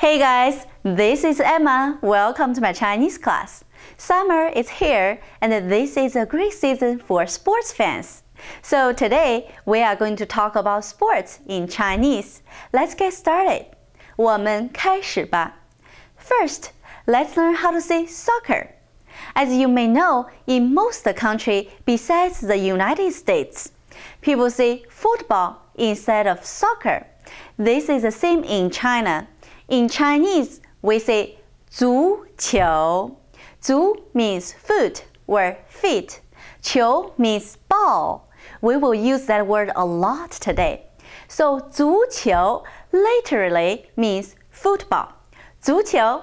Hey guys, this is Emma. Welcome to my Chinese class. Summer is here, and this is a great season for sports fans. So today we are going to talk about sports in Chinese. Let's get started. 我们开始吧. First, let's learn how to say soccer. As you may know, in most countries besides the United States, people say football instead of soccer. This is the same in China. In Chinese, we say 足球.足 means foot or feet. 球 means ball. We will use that word a lot today. So 足球 literally means football. 足球,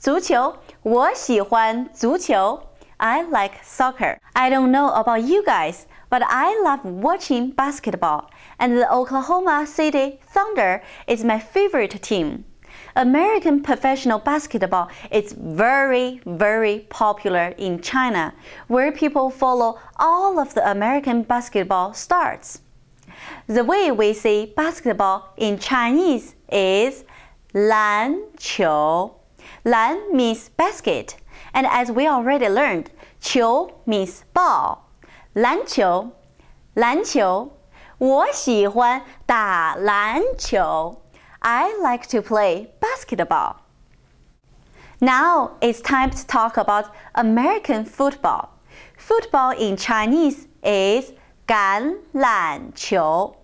足球,我喜欢足球. I like soccer. I don't know about you guys, but I love watching basketball, and the Oklahoma City Thunder is my favorite team. American professional basketball is very, very popular in China, where people follow all of the American basketball stars. The way we say basketball in Chinese is 篮球.篮 means basket, and as we already learned, 球 means ball. 篮球，篮球，我喜欢打篮球。I like to play basketball. Now it's time to talk about American football. Football in Chinese is 橄榄球.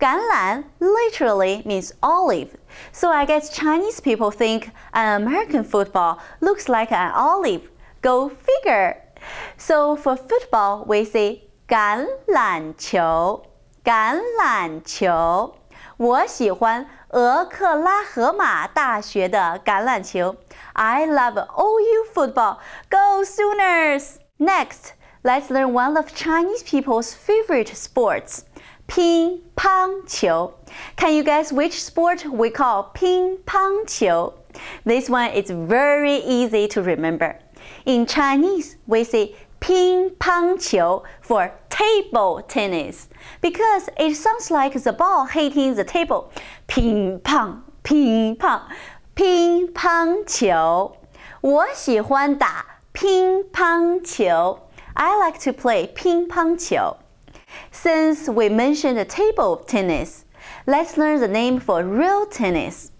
Ganlan literally means olive. So I guess Chinese people think an American football looks like an olive. Go figure. So for football, we say 橄榄球,橄榄球.我喜欢俄克拉荷马大学的橄榄球。I love OU football. Go Sooners! Next, let's learn one of Chinese people's favorite sports. ping 乒乓球. Can you guess which sport we call ping 乒乓球? This one is very easy to remember. In Chinese, we say ping 乒乓球 for table tennis because it sounds like the ball hitting the table. Ping pong, ping pong, ping pong I like to play ping pong Since we mentioned table tennis, let's learn the name for real tennis.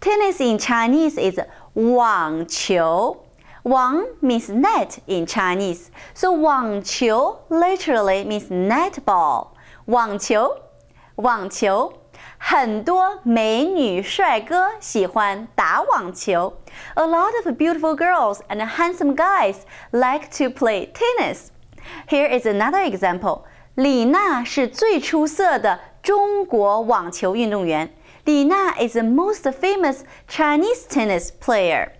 Tennis in Chinese is 网球。Wang means net in Chinese. So Wang Qiu literally means net ball. Wang Qiu, Wang Qiu. 很多美女帅哥喜欢打网球. A lot of beautiful girls and handsome guys like to play tennis. Here is another example. 李娜是最出色的中国网球运动员。李娜 is the most famous Chinese tennis player.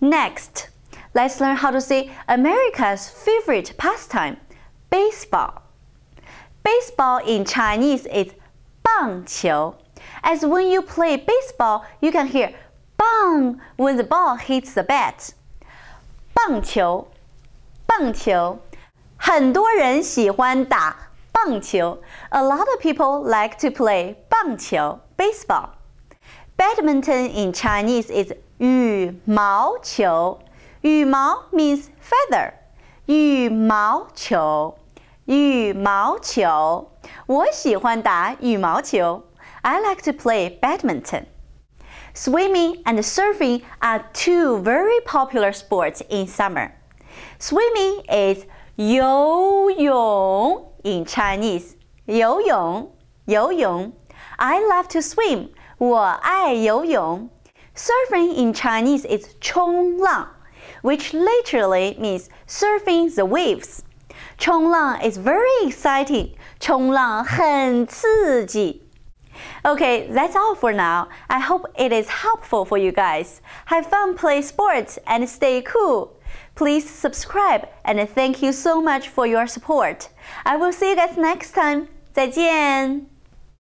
Next, let's learn how to say America's favorite pastime, baseball. Baseball in Chinese is 棒球. As when you play baseball, you can hear bang when the ball hits the bat. A lot of people like to play 棒球 baseball. Badminton in Chinese is 羽毛球.羽毛 means feather. 羽毛球，羽毛球。我喜欢打羽毛球. I like to play badminton. Swimming and surfing are two very popular sports in summer. Swimming is 游泳 in Chinese. I love to swim. 我爱游泳。Surfing in Chinese is 冲浪, which literally means surfing the waves. 冲浪 is very exciting. 冲浪很刺激. Okay, that's all for now. I hope it is helpful for you guys. Have fun, play sports, and stay cool. Please subscribe, and thank you so much for your support. I will see you guys next time. 再见。